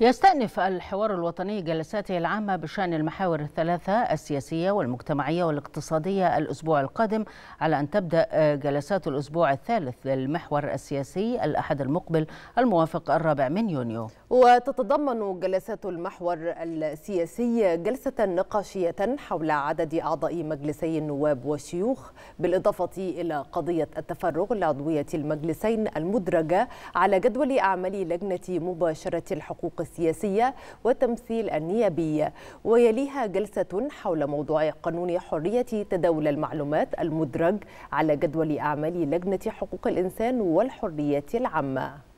يستأنف الحوار الوطني جلساته العامة بشأن المحاور الثلاثة السياسية والمجتمعية والاقتصادية الأسبوع القادم على أن تبدأ آه، جلسات الأسبوع الثالث للمحور السياسي الأحد المقبل الموافق الرابع من يونيو وتتضمن جلسات المحور السياسي جلسة نقاشية حول عدد أعضاء مجلسي النواب والشيوخ بالإضافة إلى قضية التفرغ لعضوية المجلسين المدرجة على جدول أعمال لجنة مباشرة الحقوق السياسية والتمثيل النيابي ويليها جلسة حول موضوع قانون حرية تداول المعلومات المدرج على جدول أعمال لجنة حقوق الإنسان والحريات العامة